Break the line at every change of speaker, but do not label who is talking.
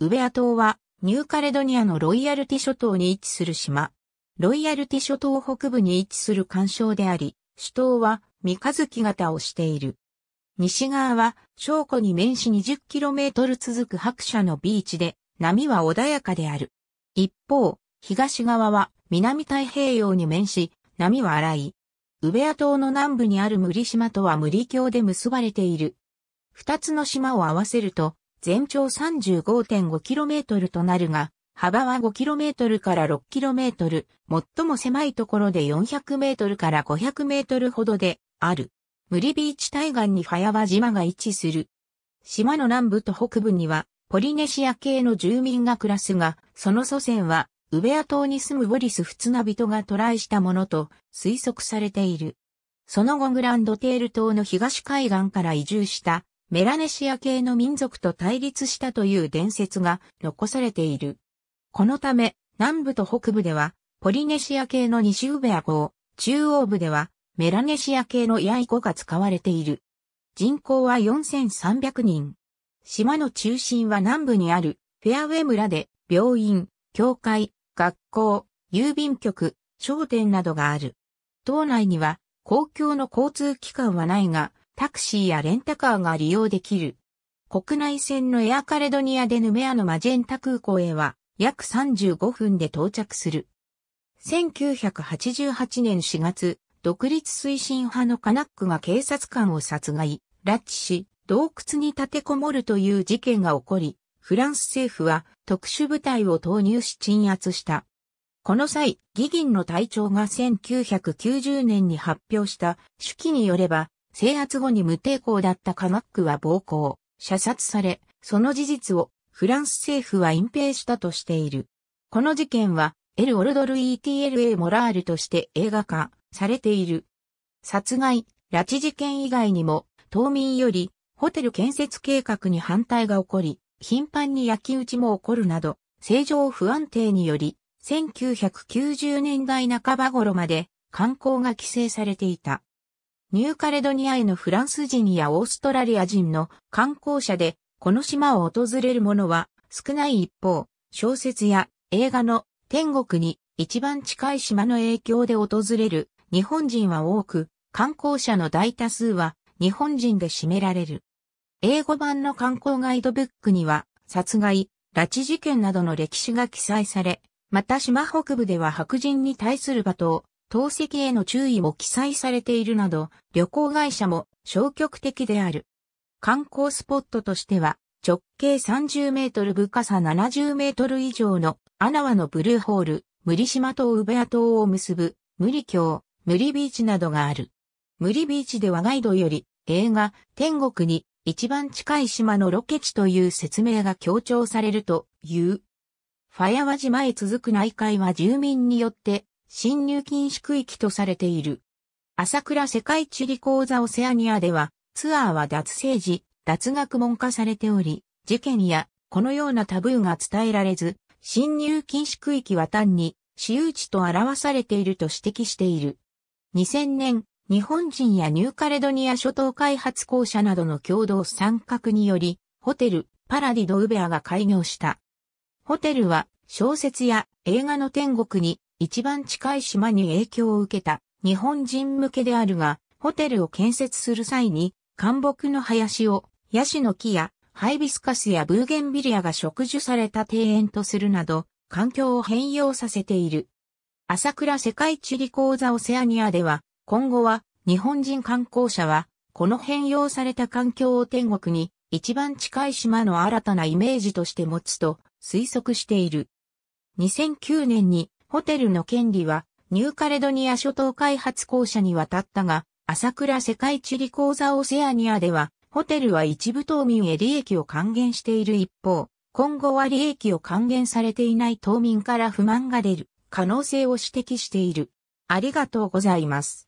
ウベア島はニューカレドニアのロイヤルティ諸島に位置する島。ロイヤルティ諸島北部に位置する干渉であり、首島は三日月型をしている。西側は、小湖に面し 20km 続く白車のビーチで、波は穏やかである。一方、東側は南太平洋に面し、波は荒い。ウベア島の南部にある無リ島とは無リ峡で結ばれている。二つの島を合わせると、全長 35.5km となるが、幅は 5km から 6km、最も狭いところで 400m から 500m ほどである。ムリビーチ対岸にファヤワ島が位置する。島の南部と北部には、ポリネシア系の住民が暮らすが、その祖先は、ウベア島に住むボリス・フツナ人が渡来したものと推測されている。その後グランドテール島の東海岸から移住したメラネシア系の民族と対立したという伝説が残されている。このため、南部と北部では、ポリネシア系の西ウベア語を、中央部では、メラネシア系のヤイ語が使われている。人口は4300人。島の中心は南部にある、フェアウェイ村で、病院、教会、学校、郵便局、商店などがある。島内には公共の交通機関はないが、タクシーやレンタカーが利用できる。国内線のエアカレドニアでヌメアのマジェンタ空港へは約35分で到着する。1988年4月、独立推進派のカナックが警察官を殺害、拉致し、洞窟に立てこもるという事件が起こり、フランス政府は特殊部隊を投入し鎮圧した。この際、ギギンの隊長が1990年に発表した手記によれば、制圧後に無抵抗だったカマックは暴行、射殺され、その事実をフランス政府は隠蔽したとしている。この事件は、エル・オルドル ETLA モラールとして映画化されている。殺害、拉致事件以外にも、島民よりホテル建設計画に反対が起こり、頻繁に焼き討ちも起こるなど、正常不安定により、1990年代半ば頃まで観光が規制されていた。ニューカレドニアへのフランス人やオーストラリア人の観光者で、この島を訪れる者は少ない一方、小説や映画の天国に一番近い島の影響で訪れる日本人は多く、観光者の大多数は日本人で占められる。英語版の観光ガイドブックには、殺害、拉致事件などの歴史が記載され、また島北部では白人に対する罵倒、投石への注意も記載されているなど、旅行会社も消極的である。観光スポットとしては、直径30メートル深さ70メートル以上の穴ナのブルーホール、無理島とウベア島を結ぶ、無理橋、無理ビーチなどがある。無理ビーチではガイドより映画、天国に一番近い島のロケ地という説明が強調されるという。ファヤワ島へ続く内海は住民によって侵入禁止区域とされている。朝倉世界地理講座オセアニアでは、ツアーは脱政治、脱学問化されており、事件やこのようなタブーが伝えられず、侵入禁止区域は単に私有地と表されていると指摘している。2000年、日本人やニューカレドニア諸島開発公社などの共同参画により、ホテル、パラディド・ウベアが開業した。ホテルは小説や映画の天国に一番近い島に影響を受けた日本人向けであるが、ホテルを建設する際に、干木の林を、ヤシの木や、ハイビスカスやブーゲンビリアが植樹された庭園とするなど、環境を変容させている。朝倉世界地理講座オセアニアでは、今後は日本人観光者は、この変容された環境を天国に一番近い島の新たなイメージとして持つと推測している。2009年にホテルの権利はニューカレドニア諸島開発公社に渡ったが、朝倉世界地理講座オセアニアでは、ホテルは一部島民へ利益を還元している一方、今後は利益を還元されていない島民から不満が出る可能性を指摘している。ありがとうございます。